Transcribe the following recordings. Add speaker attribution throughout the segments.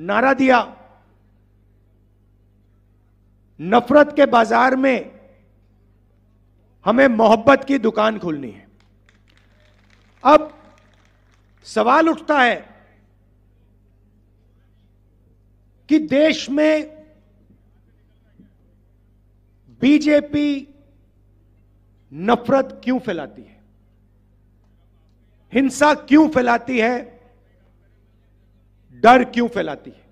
Speaker 1: नारा दिया नफरत के बाजार में हमें मोहब्बत की दुकान खोलनी है अब सवाल उठता है कि देश में बीजेपी नफरत क्यों फैलाती है हिंसा क्यों फैलाती है डर क्यों फैलाती है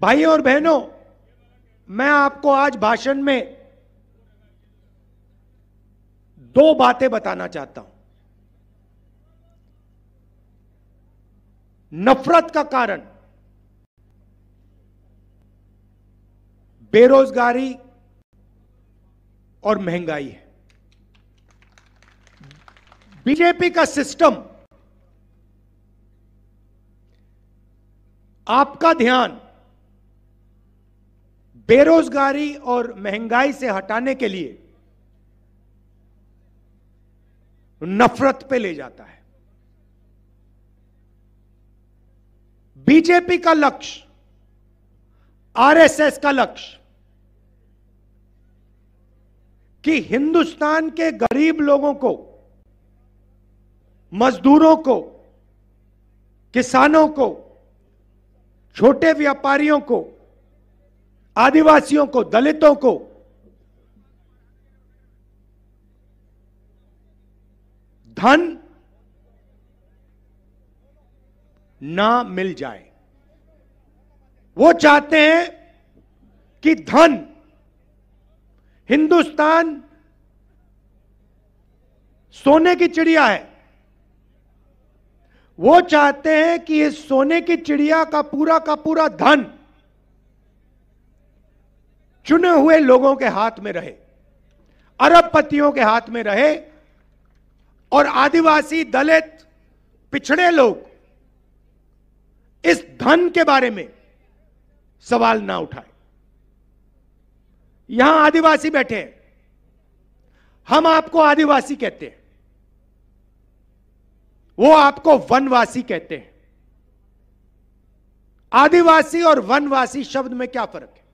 Speaker 1: भाई और बहनों मैं आपको आज भाषण में दो बातें बताना चाहता हूं नफरत का कारण बेरोजगारी और महंगाई है बीजेपी का सिस्टम आपका ध्यान बेरोजगारी और महंगाई से हटाने के लिए नफरत पे ले जाता है बीजेपी का लक्ष्य आरएसएस का लक्ष्य कि हिंदुस्तान के गरीब लोगों को मजदूरों को किसानों को छोटे व्यापारियों को आदिवासियों को दलितों को धन ना मिल जाए वो चाहते हैं कि धन हिंदुस्तान सोने की चिड़िया है वो चाहते हैं कि इस सोने की चिड़िया का पूरा का पूरा धन चुने हुए लोगों के हाथ में रहे अरबपतियों के हाथ में रहे और आदिवासी दलित पिछड़े लोग इस धन के बारे में सवाल ना उठाए यहां आदिवासी बैठे हैं हम आपको आदिवासी कहते हैं वो आपको वनवासी कहते हैं आदिवासी और वनवासी शब्द में क्या फर्क है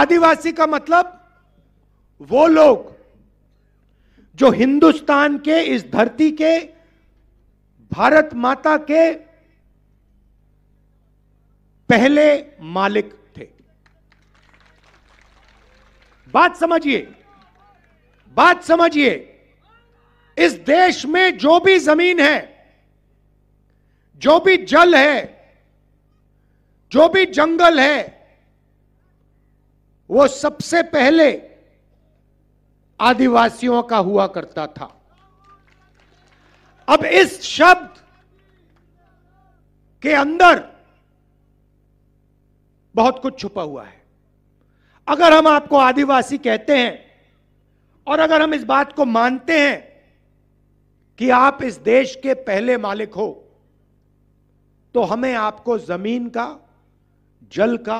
Speaker 1: आदिवासी का मतलब वो लोग जो हिंदुस्तान के इस धरती के भारत माता के पहले मालिक थे बात समझिए बात समझिए इस देश में जो भी जमीन है जो भी जल है जो भी जंगल है वो सबसे पहले आदिवासियों का हुआ करता था अब इस शब्द के अंदर बहुत कुछ छुपा हुआ है अगर हम आपको आदिवासी कहते हैं और अगर हम इस बात को मानते हैं कि आप इस देश के पहले मालिक हो तो हमें आपको जमीन का जल का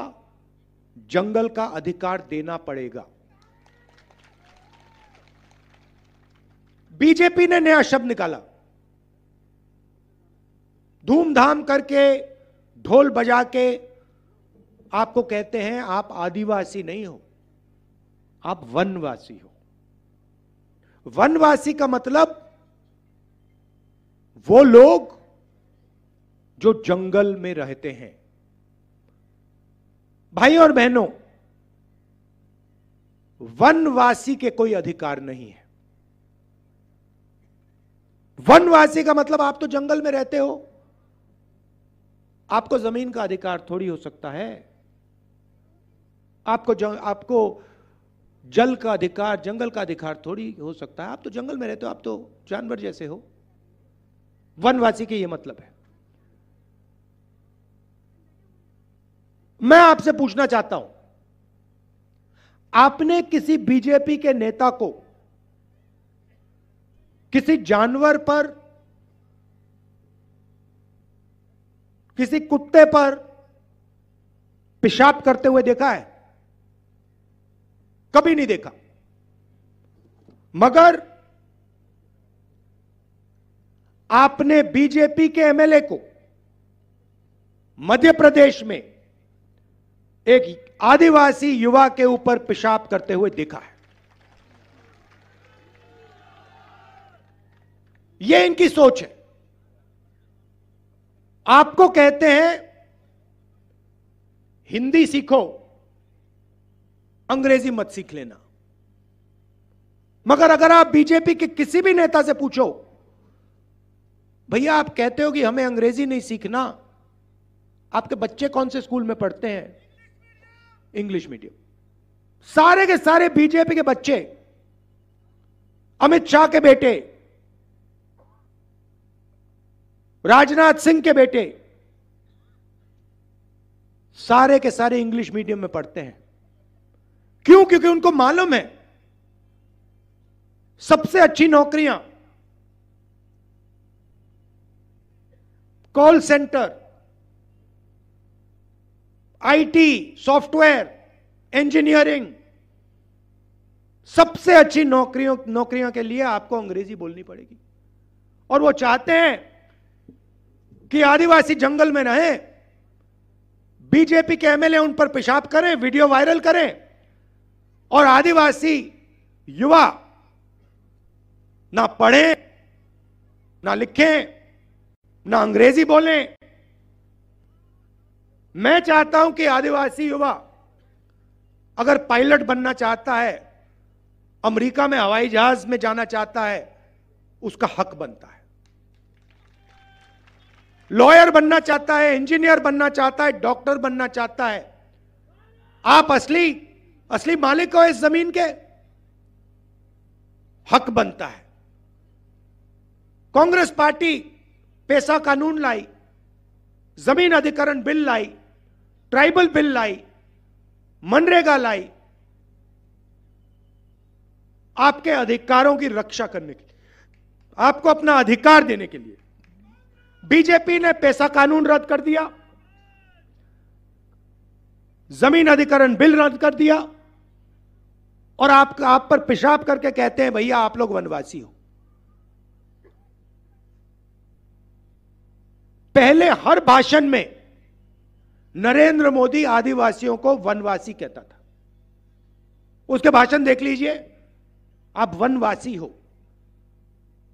Speaker 1: जंगल का अधिकार देना पड़ेगा बीजेपी ने नया शब्द निकाला धूमधाम करके ढोल बजा के आपको कहते हैं आप आदिवासी नहीं हो आप वनवासी हो वनवासी का मतलब वो लोग जो जंगल में रहते हैं भाई और बहनों वनवासी के कोई अधिकार नहीं है वनवासी का मतलब आप तो जंगल में रहते हो आपको जमीन का अधिकार थोड़ी हो सकता है आपको जंग, आपको जल का अधिकार जंगल का अधिकार थोड़ी हो सकता है आप तो जंगल में रहते हो आप तो जानवर जैसे हो वनवासी के ये मतलब है मैं आपसे पूछना चाहता हूं आपने किसी बीजेपी के नेता को किसी जानवर पर किसी कुत्ते पर पेशाब करते हुए देखा है कभी नहीं देखा मगर आपने बीजेपी के एमएलए को मध्य प्रदेश में एक आदिवासी युवा के ऊपर पेशाब करते हुए देखा है यह इनकी सोच है आपको कहते हैं हिंदी सीखो अंग्रेजी मत सीख लेना मगर अगर आप बीजेपी के किसी भी नेता से पूछो भैया आप कहते हो कि हमें अंग्रेजी नहीं सीखना आपके बच्चे कौन से स्कूल में पढ़ते हैं इंग्लिश मीडियम सारे के सारे बीजेपी के बच्चे अमित शाह के बेटे राजनाथ सिंह के बेटे सारे के सारे इंग्लिश मीडियम में पढ़ते हैं क्यों क्योंकि उनको मालूम है सबसे अच्छी नौकरियां call centre IT software engineering सबसे अच्छी नौकरियों नौकरियों के लिए आपको अंग्रेजी बोलनी पड़ेगी और वो चाहते हैं कि आदिवासी जंगल में रहें बीजेपी के एमएलए उन पर पेशाब करें वीडियो वायरल करें और आदिवासी युवा ना पढ़ें ना लिखें ना अंग्रेजी बोलें मैं चाहता हूं कि आदिवासी युवा अगर पायलट बनना चाहता है अमेरिका में हवाई जहाज में जाना चाहता है उसका हक बनता है लॉयर बनना चाहता है इंजीनियर बनना चाहता है डॉक्टर बनना चाहता है आप असली असली मालिक हो इस जमीन के हक बनता है कांग्रेस पार्टी पैसा कानून लाई जमीन अधिकरण बिल लाई ट्राइबल बिल लाई मनरेगा लाई आपके अधिकारों की रक्षा करने के लिए आपको अपना अधिकार देने के लिए बीजेपी ने पैसा कानून रद्द कर दिया जमीन अधिकरण बिल रद्द कर दिया और आप, आप पर पेशाब करके कहते हैं भैया आप लोग वनवासी हो पहले हर भाषण में नरेंद्र मोदी आदिवासियों को वनवासी कहता था उसके भाषण देख लीजिए आप वनवासी हो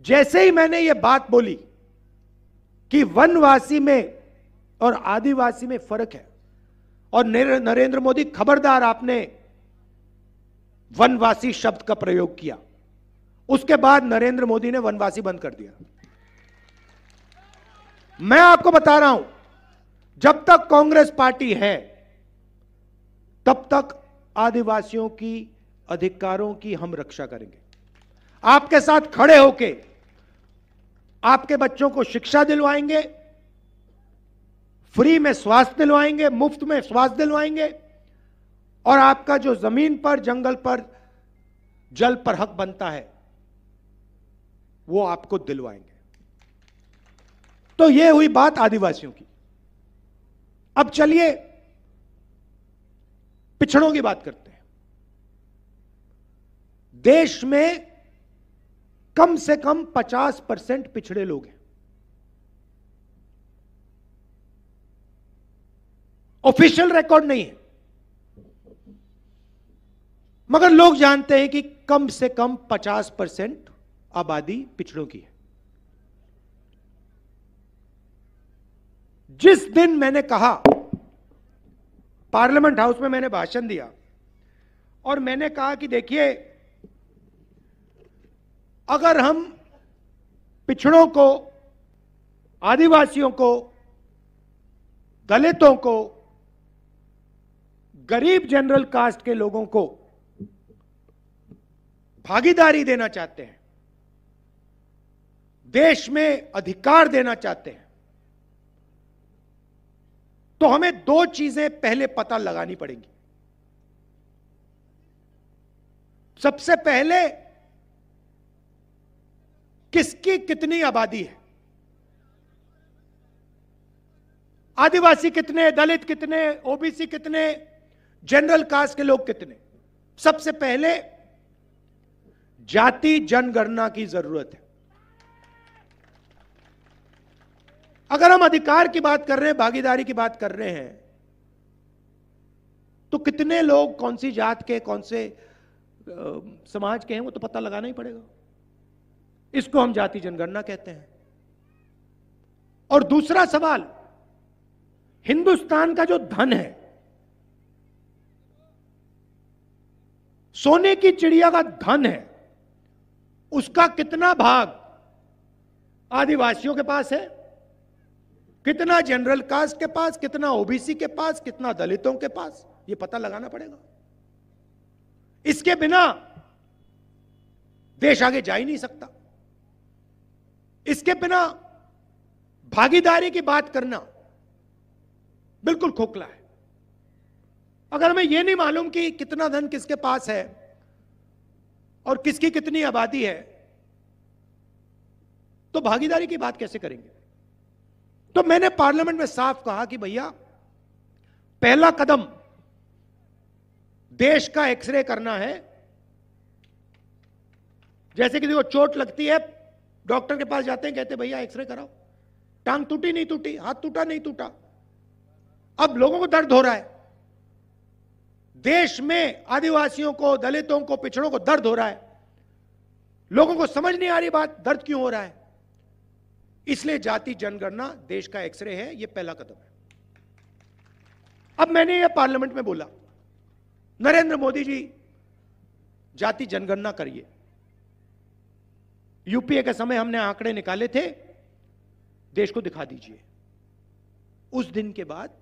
Speaker 1: जैसे ही मैंने यह बात बोली कि वनवासी में और आदिवासी में फर्क है और नरेंद्र मोदी खबरदार आपने वनवासी शब्द का प्रयोग किया उसके बाद नरेंद्र मोदी ने वनवासी बंद कर दिया मैं आपको बता रहा हूं जब तक कांग्रेस पार्टी है तब तक आदिवासियों की अधिकारों की हम रक्षा करेंगे आपके साथ खड़े होके आपके बच्चों को शिक्षा दिलवाएंगे फ्री में स्वास्थ्य दिलवाएंगे मुफ्त में स्वास्थ्य दिलवाएंगे और आपका जो जमीन पर जंगल पर जल पर हक बनता है वो आपको दिलवाएंगे तो यह हुई बात आदिवासियों की अब चलिए पिछड़ों की बात करते हैं देश में कम से कम 50 परसेंट पिछड़े लोग हैं ऑफिशियल रिकॉर्ड नहीं है मगर लोग जानते हैं कि कम से कम 50 परसेंट आबादी पिछड़ों की है जिस दिन मैंने कहा पार्लियामेंट हाउस में मैंने भाषण दिया और मैंने कहा कि देखिए अगर हम पिछड़ों को आदिवासियों को दलितों को गरीब जनरल कास्ट के लोगों को भागीदारी देना चाहते हैं देश में अधिकार देना चाहते हैं तो हमें दो चीजें पहले पता लगानी पड़ेंगी सबसे पहले किसकी कितनी आबादी है आदिवासी कितने दलित कितने ओबीसी कितने जनरल कास्ट के लोग कितने सबसे पहले जाति जनगणना की जरूरत है अगर हम अधिकार की बात कर रहे हैं भागीदारी की बात कर रहे हैं तो कितने लोग कौन सी जात के कौन से समाज के हैं वो तो पता लगाना ही पड़ेगा इसको हम जाति जनगणना कहते हैं और दूसरा सवाल हिंदुस्तान का जो धन है सोने की चिड़िया का धन है उसका कितना भाग आदिवासियों के पास है कितना जनरल कास्ट के पास कितना ओबीसी के पास कितना दलितों के पास ये पता लगाना पड़ेगा इसके बिना देश आगे जा ही नहीं सकता इसके बिना भागीदारी की बात करना बिल्कुल खोखला है अगर हमें यह नहीं मालूम कि कितना धन किसके पास है और किसकी कितनी आबादी है तो भागीदारी की बात कैसे करेंगे तो मैंने पार्लियामेंट में साफ कहा कि भैया पहला कदम देश का एक्सरे करना है जैसे किसी को चोट लगती है डॉक्टर के पास जाते हैं कहते भैया एक्सरे कराओ टांग टूटी नहीं टूटी हाथ टूटा नहीं टूटा अब लोगों को दर्द हो रहा है देश में आदिवासियों को दलितों को पिछड़ों को दर्द हो रहा है लोगों को समझ नहीं आ रही बात दर्द क्यों हो रहा है इसलिए जाति जनगणना देश का एक्सरे है यह पहला कदम है अब मैंने यह पार्लियामेंट में बोला नरेंद्र मोदी जी जाति जनगणना करिए यूपीए के समय हमने आंकड़े निकाले थे देश को दिखा दीजिए उस दिन के बाद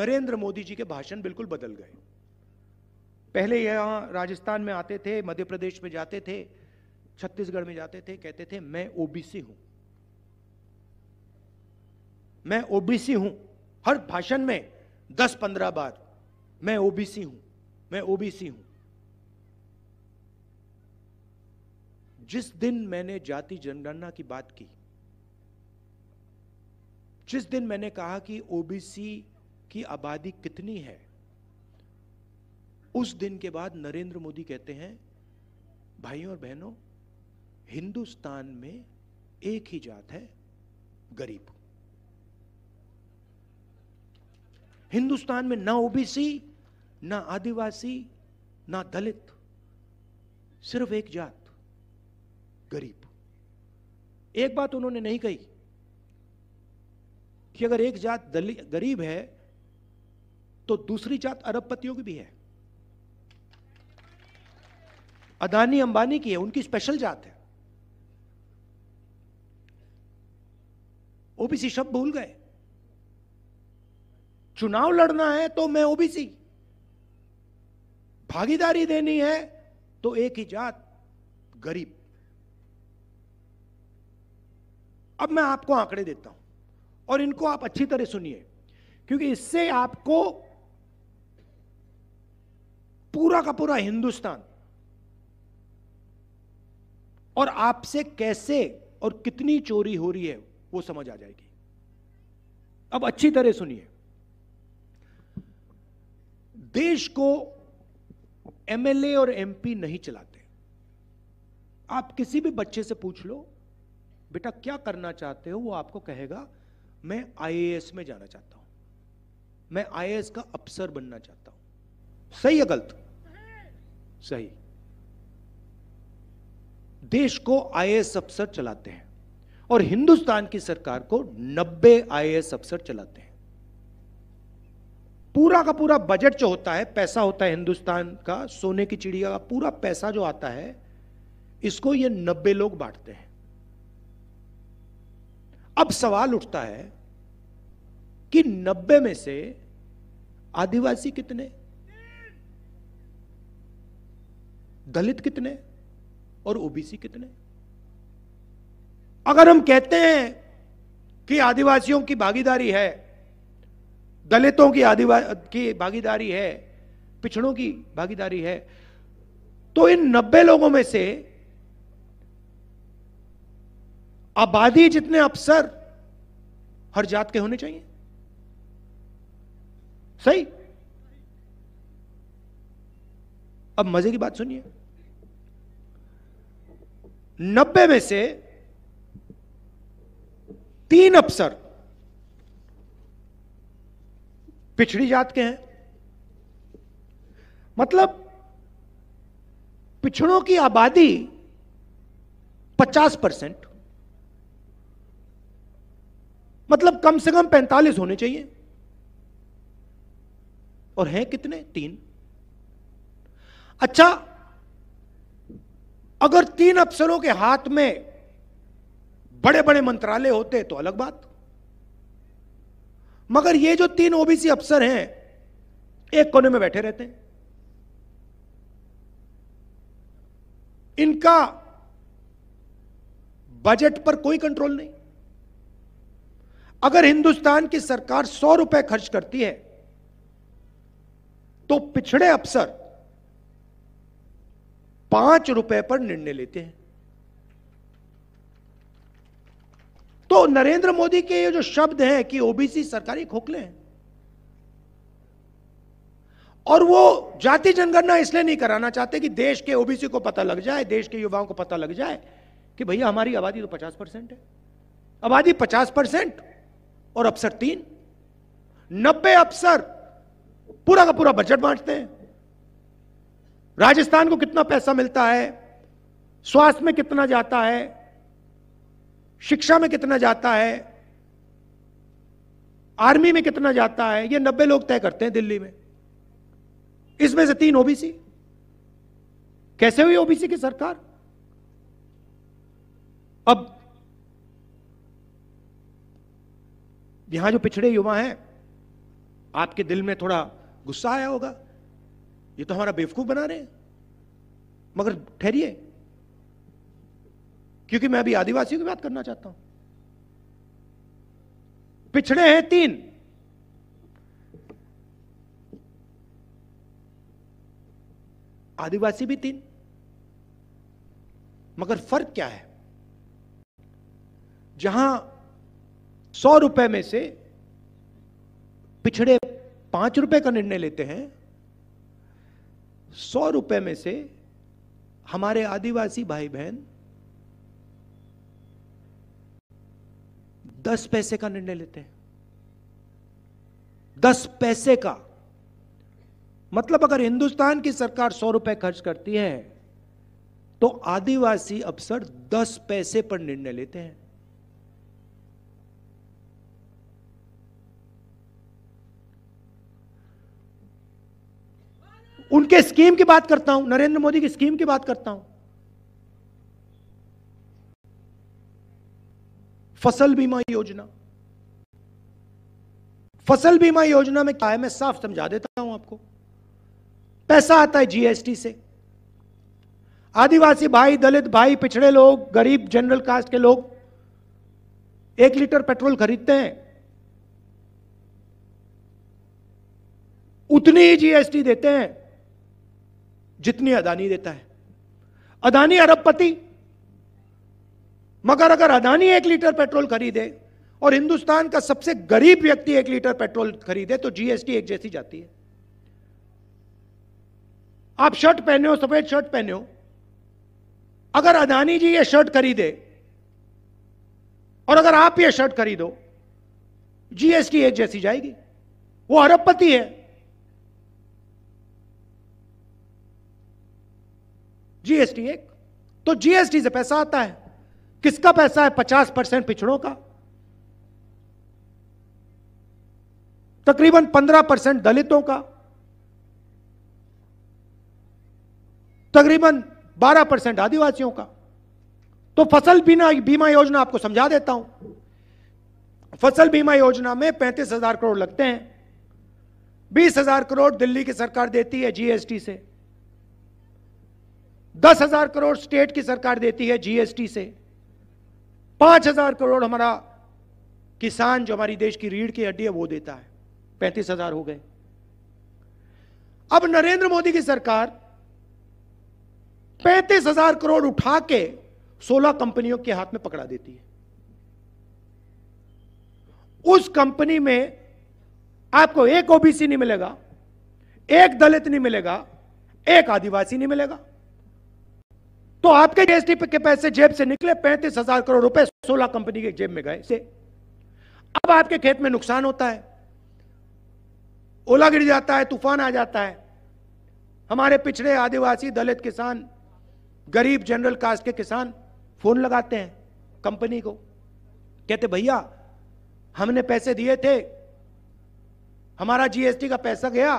Speaker 1: नरेंद्र मोदी जी के भाषण बिल्कुल बदल गए पहले यहां राजस्थान में आते थे मध्य प्रदेश में जाते थे छत्तीसगढ़ में जाते थे कहते थे मैं ओबीसी हूं मैं ओबीसी हूं हर भाषण में दस पंद्रह बार मैं ओबीसी हूं मैं ओबीसी हूं जिस दिन मैंने जाति जनगणना की बात की जिस दिन मैंने कहा कि ओबीसी की आबादी कितनी है उस दिन के बाद नरेंद्र मोदी कहते हैं भाइयों और बहनों हिंदुस्तान में एक ही जात है गरीब हिंदुस्तान में ना ओबीसी ना आदिवासी ना दलित सिर्फ एक जात गरीब एक बात उन्होंने नहीं कही कि अगर एक जात दलित गरीब है तो दूसरी जात अरबपतियों की भी है अदानी अंबानी की है उनकी स्पेशल जात है ओबीसी शब्द भूल गए चुनाव लड़ना है तो मैं ओबीसी भागीदारी देनी है तो एक ही जात गरीब अब मैं आपको आंकड़े देता हूं और इनको आप अच्छी तरह सुनिए क्योंकि इससे आपको पूरा का पूरा हिंदुस्तान और आपसे कैसे और कितनी चोरी हो रही है वो समझ आ जाएगी अब अच्छी तरह सुनिए देश को एमएलए और एमपी नहीं चलाते आप किसी भी बच्चे से पूछ लो बेटा क्या करना चाहते हो वो आपको कहेगा मैं आईएएस में जाना चाहता हूं मैं आईएएस का अफसर बनना चाहता हूं सही या गलत सही देश को आईएएस अफसर चलाते हैं और हिंदुस्तान की सरकार को 90 आईएएस अफसर चलाते हैं पूरा का पूरा बजट जो होता है पैसा होता है हिंदुस्तान का सोने की चिड़िया का पूरा पैसा जो आता है इसको ये 90 लोग बांटते हैं अब सवाल उठता है कि 90 में से आदिवासी कितने दलित कितने और ओबीसी कितने अगर हम कहते हैं कि आदिवासियों की भागीदारी है दलितों की आदिवासी की भागीदारी है पिछड़ों की भागीदारी है तो इन नब्बे लोगों में से आबादी जितने अफसर हर जात के होने चाहिए सही अब मजे की बात सुनिए नब्बे में से तीन अफसर पिछड़ी जात के हैं मतलब पिछड़ों की आबादी 50 परसेंट मतलब कम से कम 45 होने चाहिए और हैं कितने तीन अच्छा अगर तीन अफसरों के हाथ में बड़े बड़े मंत्रालय होते तो अलग बात मगर ये जो तीन ओबीसी अफसर हैं एक कोने में बैठे रहते हैं इनका बजट पर कोई कंट्रोल नहीं अगर हिंदुस्तान की सरकार सौ रुपए खर्च करती है तो पिछड़े अफसर पांच रुपए पर निर्णय लेते हैं तो नरेंद्र मोदी के ये जो शब्द है कि ओबीसी सरकारी खोखले हैं और वो जाति जनगणना इसलिए नहीं कराना चाहते कि देश के ओबीसी को पता लग जाए देश के युवाओं को पता लग जाए कि भैया हमारी आबादी तो 50 परसेंट है आबादी 50 परसेंट और अफसर तीन नब्बे अफसर पूरा का पूरा बजट बांटते हैं राजस्थान को कितना पैसा मिलता है स्वास्थ्य में कितना जाता है शिक्षा में कितना जाता है आर्मी में कितना जाता है ये नब्बे लोग तय करते हैं दिल्ली में इसमें से तीन ओबीसी कैसे हुई ओबीसी की सरकार अब यहां जो पिछड़े युवा हैं आपके दिल में थोड़ा गुस्सा आया होगा ये तो हमारा बेवकूफ बना रहे हैं मगर ठहरिए क्योंकि मैं अभी आदिवासियों की बात करना चाहता हूं पिछड़े हैं तीन आदिवासी भी तीन मगर फर्क क्या है जहां सौ रुपए में से पिछड़े पांच रुपए का निर्णय लेते हैं सौ रुपए में से हमारे आदिवासी भाई बहन दस पैसे का निर्णय लेते हैं दस पैसे का मतलब अगर हिंदुस्तान की सरकार सौ रुपए खर्च करती है तो आदिवासी अफसर दस पैसे पर निर्णय लेते हैं उनके स्कीम की बात करता हूं नरेंद्र मोदी की स्कीम की बात करता हूं फसल बीमा योजना फसल बीमा योजना में क्या है मैं साफ समझा देता हूं आपको पैसा आता है जीएसटी से आदिवासी भाई दलित भाई पिछड़े लोग गरीब जनरल कास्ट के लोग एक लीटर पेट्रोल खरीदते हैं उतनी ही जीएसटी देते हैं जितनी अदानी देता है अदानी अरबपति मगर अगर अदानी एक लीटर पेट्रोल खरीदे और हिंदुस्तान का सबसे गरीब व्यक्ति एक लीटर पेट्रोल खरीदे तो जीएसटी एक जैसी जाती है आप शर्ट पहने हो सफेद शर्ट पहने हो अगर अदानी जी ये शर्ट खरीदे और अगर आप ये शर्ट खरीदो जीएसटी एक जैसी जाएगी वो अरबपति है जीएसटी एक तो जीएसटी से पैसा आता है किसका पैसा है पचास परसेंट पिछड़ों का तकरीबन पंद्रह परसेंट दलितों का तकरीबन बारह परसेंट आदिवासियों का तो फसल बीमा बीमा योजना आपको समझा देता हूं फसल बीमा योजना में पैंतीस हजार करोड़ लगते हैं बीस हजार करोड़ दिल्ली की सरकार देती है जीएसटी से दस हजार करोड़ स्टेट की सरकार देती है जीएसटी से पांच हजार करोड़ हमारा किसान जो हमारी देश की रीढ़ की हड्डी है वो देता है पैंतीस हजार हो गए अब नरेंद्र मोदी की सरकार पैंतीस हजार करोड़ उठा के सोलह कंपनियों के हाथ में पकड़ा देती है उस कंपनी में आपको एक ओबीसी नहीं मिलेगा एक दलित नहीं मिलेगा एक आदिवासी नहीं मिलेगा तो आपके जीएसटी के पैसे जेब से निकले पैंतीस हजार करोड़ रुपए सोलह कंपनी के जेब में गए से अब आपके खेत में नुकसान होता है ओला गिर जाता है तूफान आ जाता है हमारे पिछड़े आदिवासी दलित किसान गरीब जनरल कास्ट के किसान फोन लगाते हैं कंपनी को कहते भैया हमने पैसे दिए थे हमारा जीएसटी का पैसा गया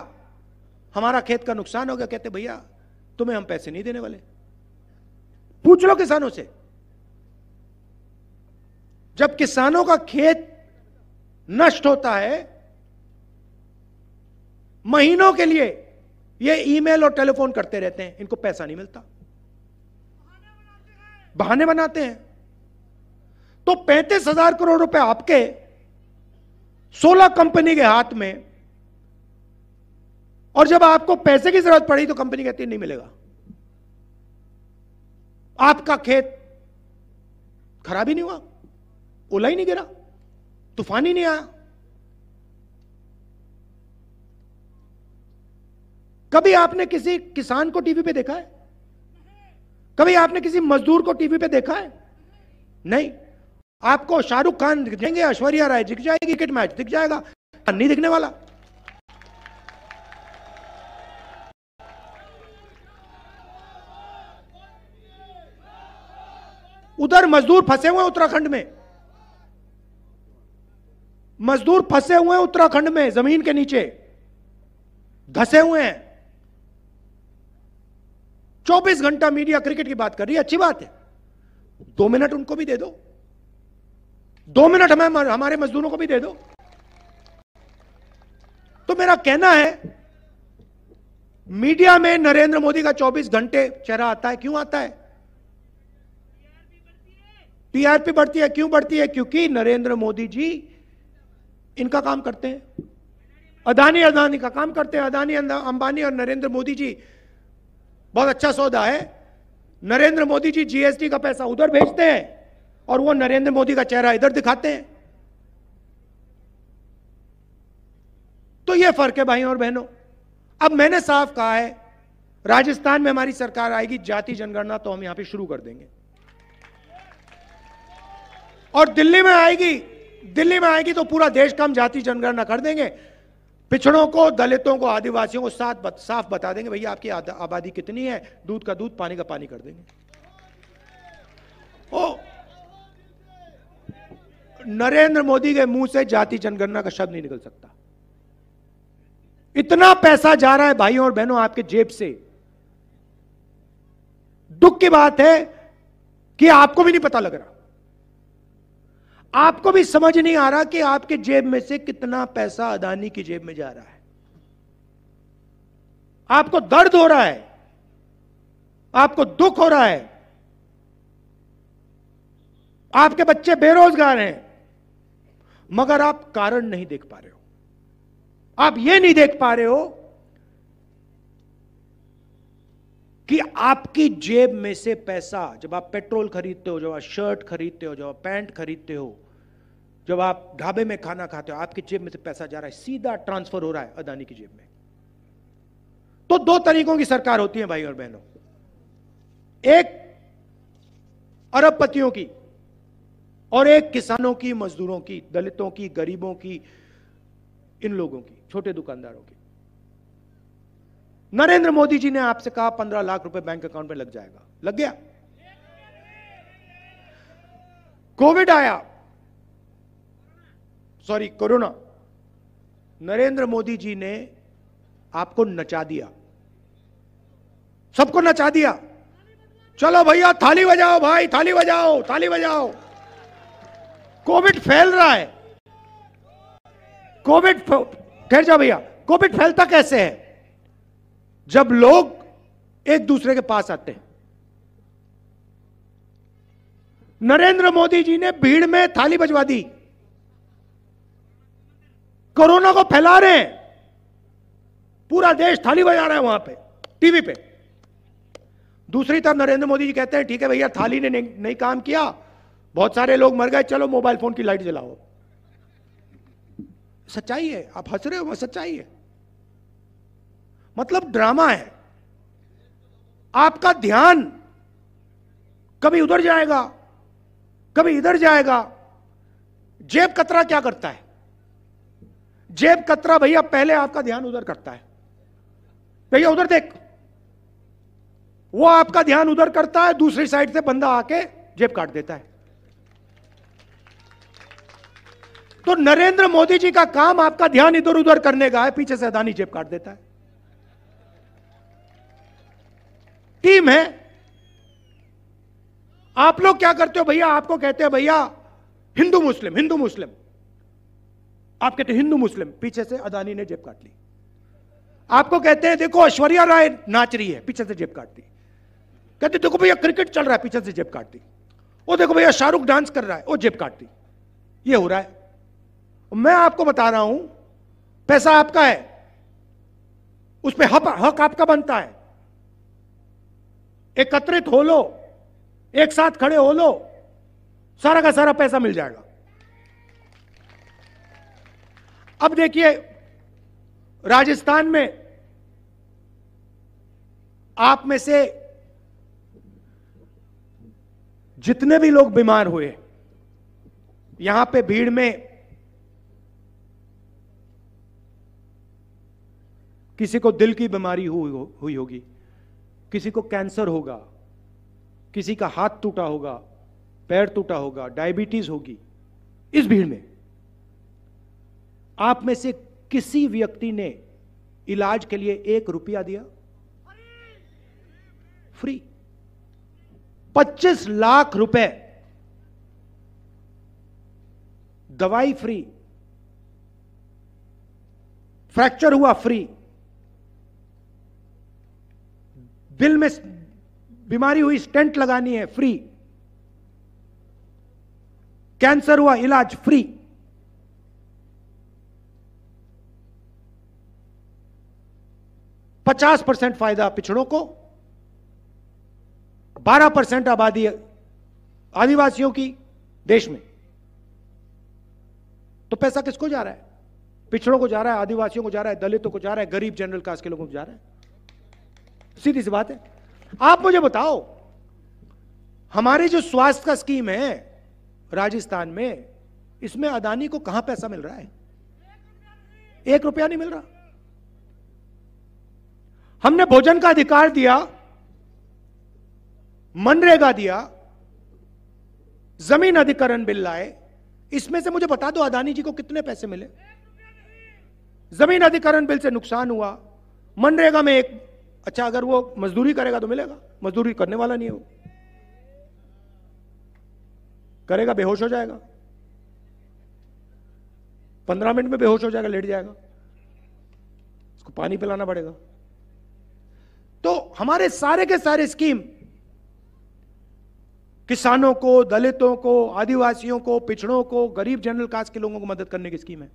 Speaker 1: हमारा खेत का नुकसान हो गया कहते भैया तुम्हें हम पैसे नहीं देने वाले पूछ लो किसानों से जब किसानों का खेत नष्ट होता है महीनों के लिए ये ईमेल और टेलीफोन करते रहते हैं इनको पैसा नहीं मिलता बहाने बनाते हैं तो पैंतीस हजार करोड़ रुपए आपके सोलह कंपनी के हाथ में और जब आपको पैसे की जरूरत पड़ी तो कंपनी कहती नहीं मिलेगा आपका खेत खराब ही नहीं हुआ ओला ही नहीं गिरा तूफान ही नहीं आया कभी आपने किसी किसान को टीवी पे देखा है कभी आपने किसी मजदूर को टीवी पे देखा है नहीं आपको शाहरुख खान दिख जाएंगे ऐश्वर्या राय दिख जाएगी क्रिकेट मैच दिख जाएगा नहीं दिखने वाला उधर मजदूर फंसे हुए हैं उत्तराखंड में मजदूर फंसे हुए हैं उत्तराखंड में जमीन के नीचे घसे हुए हैं 24 घंटा मीडिया क्रिकेट की बात कर रही है अच्छी बात है दो मिनट उनको भी दे दो दो मिनट हमें हमारे मजदूरों को भी दे दो तो मेरा कहना है मीडिया में नरेंद्र मोदी का 24 घंटे चेहरा आता है क्यों आता है पीआरपी बढ़ती है क्यों बढ़ती है क्योंकि नरेंद्र मोदी जी इनका काम करते हैं अदानी अदानी का काम करते हैं अदानी अंबानी और नरेंद्र मोदी जी बहुत अच्छा सौदा है नरेंद्र मोदी जी जीएसटी का पैसा उधर भेजते हैं और वो नरेंद्र मोदी का चेहरा इधर दिखाते हैं तो ये फर्क है भाई और बहनों अब मैंने साफ कहा है राजस्थान में हमारी सरकार आएगी जाति जनगणना तो हम यहां पे शुरू कर देंगे और दिल्ली में आएगी दिल्ली में आएगी तो पूरा देश का हम जाति जनगणना कर देंगे पिछड़ों को दलितों को आदिवासियों को साथ बत, साफ बता देंगे भैया आपकी आबादी कितनी है दूध का दूध पानी का पानी कर देंगे ओ नरेंद्र मोदी के मुंह से जाति जनगणना का शब्द नहीं निकल सकता इतना पैसा जा रहा है भाइयों और बहनों आपके जेब से दुख की बात है कि आपको भी नहीं पता लग रहा आपको भी समझ नहीं आ रहा कि आपके जेब में से कितना पैसा अदानी की जेब में जा रहा है आपको दर्द हो रहा है आपको दुख हो रहा है आपके बच्चे बेरोजगार हैं मगर आप कारण नहीं देख पा रहे हो आप यह नहीं देख पा रहे हो कि आपकी जेब में से पैसा जब आप पेट्रोल खरीदते हो जब आप शर्ट खरीदते हो जब आप पैंट खरीदते हो जब आप ढाबे में खाना खाते हो आपकी जेब में से पैसा जा रहा है सीधा ट्रांसफर हो रहा है अदानी की जेब में तो दो तरीकों की सरकार होती है भाई और बहनों एक अरबपतियों की और एक किसानों की मजदूरों की दलितों की गरीबों की इन लोगों की छोटे दुकानदारों की नरेंद्र मोदी जी ने आपसे कहा पंद्रह लाख रुपए बैंक अकाउंट में लग जाएगा लग गया कोविड आया सॉरी कोरोना नरेंद्र मोदी जी ने आपको नचा दिया सबको नचा दिया चलो भैया थाली बजाओ भाई थाली बजाओ थाली बजाओ कोविड फैल रहा है कोविड ठहर जाओ भैया कोविड फैलता कैसे है जब लोग एक दूसरे के पास आते हैं नरेंद्र मोदी जी ने भीड़ में थाली बजवा दी कोरोना को फैला रहे हैं पूरा देश थाली बजा रहा है वहां पे टीवी पे दूसरी तरफ नरेंद्र मोदी जी कहते हैं ठीक है भैया थाली ने नहीं, नहीं काम किया बहुत सारे लोग मर गए चलो मोबाइल फोन की लाइट जलाओ सच्चाई है आप हंस रहे हो वह सच्चाई है मतलब ड्रामा है आपका ध्यान कभी उधर जाएगा कभी इधर जाएगा जेब कतरा क्या करता है जेब कतरा भैया पहले आपका ध्यान उधर करता है भैया उधर देख वो आपका ध्यान उधर करता है दूसरी साइड से बंदा आके जेब काट देता है तो नरेंद्र मोदी जी का काम आपका ध्यान इधर उधर करने का है पीछे से अदानी जेब काट देता है टीम है आप लोग क्या करते हो भैया आपको कहते हैं भैया हिंदू मुस्लिम हिंदू मुस्लिम आप कहते हिंदू मुस्लिम पीछे से अदानी ने जेब काट ली आपको कहते हैं देखो ऐश्वर्या राय नाच रही है पीछे से जेब काट दी कहते देखो भैया क्रिकेट चल रहा है पीछे से जेब काट दी वो देखो भैया शाहरुख डांस कर रहा है वो जेब काट दी ये हो रहा है मैं आपको बता रहा हूं पैसा आपका है उस पर हक, हक आपका बनता है एकत्रित हो लो एक साथ खड़े हो लो सारा का सारा पैसा मिल जाएगा अब देखिए राजस्थान में आप में से जितने भी लोग बीमार हुए यहां पे भीड़ में किसी को दिल की बीमारी हुई, हो, हुई होगी किसी को कैंसर होगा किसी का हाथ टूटा होगा पैर टूटा होगा डायबिटीज होगी इस भीड़ में आप में से किसी व्यक्ति ने इलाज के लिए एक रुपया दिया फ्री 25 लाख रुपए दवाई फ्री फ्रैक्चर हुआ फ्री दिल में बीमारी हुई स्टेंट लगानी है फ्री कैंसर हुआ इलाज फ्री पचास परसेंट फायदा पिछड़ों को बारह परसेंट आबादी आदिवासियों की देश में तो पैसा किसको जा रहा है पिछड़ों को जा रहा है आदिवासियों को जा रहा है दलितों को जा रहा है गरीब जनरल कास्ट के लोगों को जा रहा है सीधी सी बात है आप मुझे बताओ हमारी जो स्वास्थ्य का स्कीम है राजस्थान में इसमें अदानी को कहां पैसा मिल रहा है एक रुपया नहीं मिल रहा हमने भोजन का अधिकार दिया मनरेगा दिया जमीन अधिकरण बिल लाए इसमें से मुझे बता दो अदानी जी को कितने पैसे मिले जमीन अधिकरण बिल से नुकसान हुआ मनरेगा में एक अच्छा अगर वो मजदूरी करेगा तो मिलेगा मजदूरी करने वाला नहीं है वो करेगा बेहोश हो जाएगा पंद्रह मिनट में बेहोश हो जाएगा लेट जाएगा उसको पानी पिलाना पड़ेगा तो हमारे सारे के सारे स्कीम किसानों को दलितों को आदिवासियों को पिछड़ों को गरीब जनरल कास्ट के लोगों को मदद करने की स्कीम है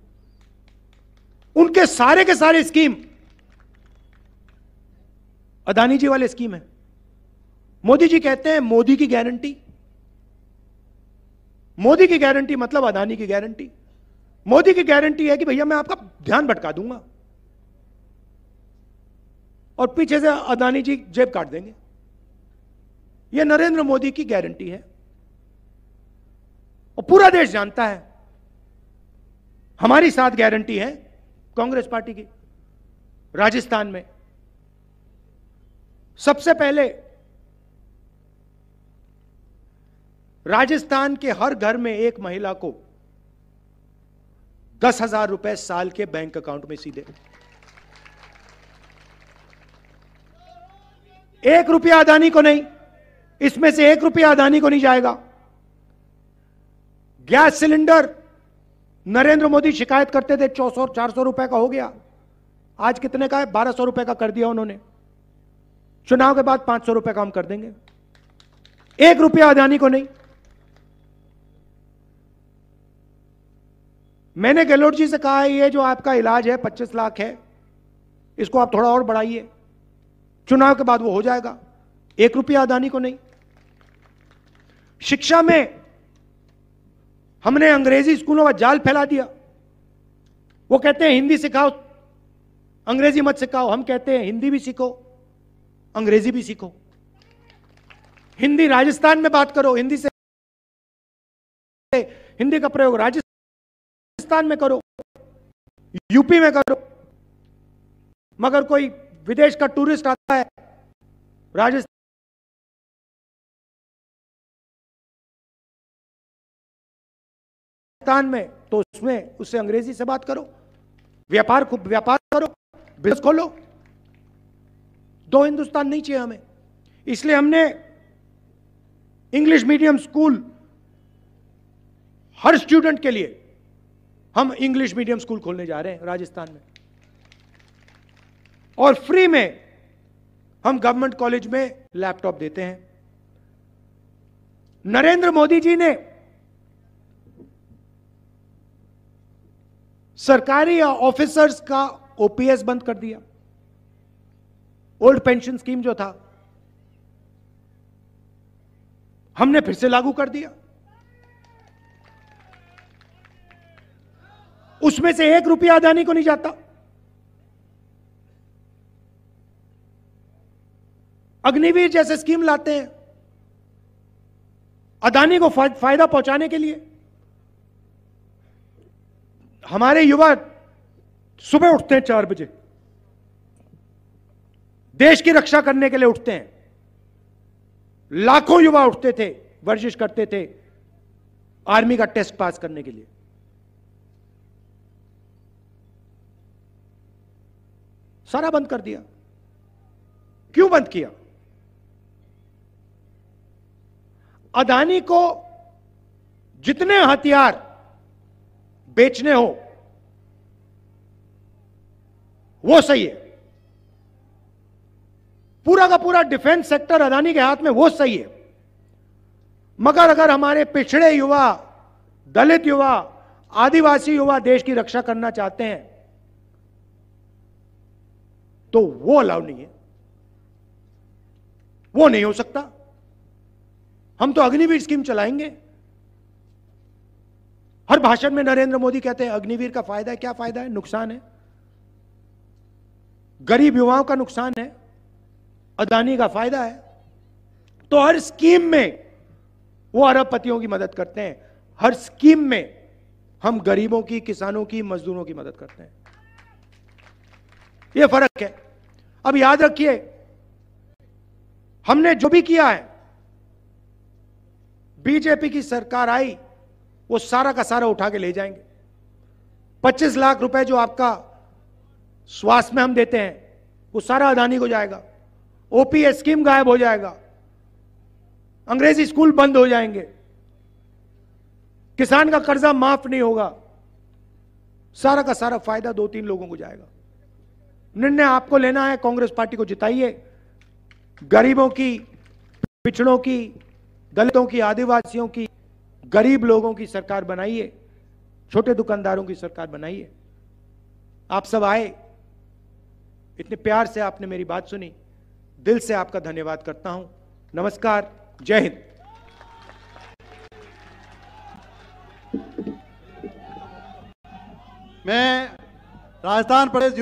Speaker 1: उनके सारे के सारे स्कीम अदानी जी वाले स्कीम है मोदी जी कहते हैं मोदी की गारंटी मोदी की गारंटी मतलब अदानी की गारंटी मोदी की गारंटी है कि भैया मैं आपका ध्यान भटका दूंगा और पीछे से अदानी जी जेब काट देंगे यह नरेंद्र मोदी की गारंटी है और पूरा देश जानता है हमारी साथ गारंटी है कांग्रेस पार्टी की राजस्थान में सबसे पहले राजस्थान के हर घर में एक महिला को दस हजार रुपए साल के बैंक अकाउंट में सीधे एक रुपया अदानी को नहीं इसमें से एक रुपया अदानी को नहीं जाएगा गैस सिलेंडर नरेंद्र मोदी शिकायत करते थे चौ सौ चार सौ रुपए का हो गया आज कितने का है बारह सौ रुपए का कर दिया उन्होंने चुनाव के बाद पांच सौ रुपए का हम कर देंगे एक रुपया अदानी को नहीं मैंने गहलोत जी से कहा है ये जो आपका इलाज है पच्चीस लाख है इसको आप थोड़ा और बढ़ाइए चुनाव के बाद वो हो जाएगा एक रुपया अदानी को नहीं शिक्षा में हमने अंग्रेजी स्कूलों का जाल फैला दिया वो कहते हैं हिंदी सिखाओ अंग्रेजी मत सिखाओ हम कहते हैं हिंदी भी सीखो अंग्रेजी भी सीखो हिंदी राजस्थान में बात करो हिंदी से हिंदी का प्रयोग राजस्थान में करो यूपी में करो मगर कोई विदेश का टूरिस्ट आता है राजस्थान राजस्थान में तो उसमें उससे अंग्रेजी से बात करो व्यापार खूब व्यापार करो बिजनेस खोलो दो हिंदुस्तान नहीं चाहिए हमें इसलिए हमने इंग्लिश मीडियम स्कूल हर स्टूडेंट के लिए हम इंग्लिश मीडियम स्कूल खोलने जा रहे हैं राजस्थान में और फ्री में हम गवर्नमेंट कॉलेज में लैपटॉप देते हैं नरेंद्र मोदी जी ने सरकारी ऑफिसर्स का ओपीएस बंद कर दिया ओल्ड पेंशन स्कीम जो था हमने फिर से लागू कर दिया उसमें से एक रुपया अदानी को नहीं जाता अग्निवीर जैसे स्कीम लाते हैं अदानी को फायदा पहुंचाने के लिए हमारे युवा सुबह उठते हैं चार बजे देश की रक्षा करने के लिए उठते हैं लाखों युवा उठते थे वर्जिश करते थे आर्मी का टेस्ट पास करने के लिए सारा बंद कर दिया क्यों बंद किया अदानी को जितने हथियार बेचने हो वो सही है पूरा का पूरा डिफेंस सेक्टर अदानी के हाथ में वो सही है मगर अगर हमारे पिछड़े युवा दलित युवा आदिवासी युवा देश की रक्षा करना चाहते हैं तो वो अलाउ नहीं है वो नहीं हो सकता हम तो अग्निवीर स्कीम चलाएंगे हर भाषण में नरेंद्र मोदी कहते हैं अग्निवीर का फायदा है क्या फायदा है नुकसान है गरीब युवाओं का नुकसान है अदानी का फायदा है तो हर स्कीम में वो अरबपतियों की मदद करते हैं हर स्कीम में हम गरीबों की किसानों की मजदूरों की मदद करते हैं ये फर्क है अब याद रखिए हमने जो भी किया है बीजेपी की सरकार आई वो सारा का सारा उठा के ले जाएंगे 25 लाख रुपए जो आपका स्वास्थ्य में हम देते हैं वो सारा अदानी को जाएगा ओपीएस स्कीम गायब हो जाएगा अंग्रेजी स्कूल बंद हो जाएंगे किसान का कर्जा माफ नहीं होगा सारा का सारा फायदा दो तीन लोगों को जाएगा निर्णय आपको लेना है कांग्रेस पार्टी को जिताइए गरीबों की पिछड़ों की दलितों की आदिवासियों की गरीब लोगों की सरकार बनाइए छोटे दुकानदारों की सरकार बनाइए आप सब आए इतने प्यार से आपने मेरी बात सुनी दिल से आपका धन्यवाद करता हूं नमस्कार जय हिंद मैं राजस्थान प्रदेश युद्ध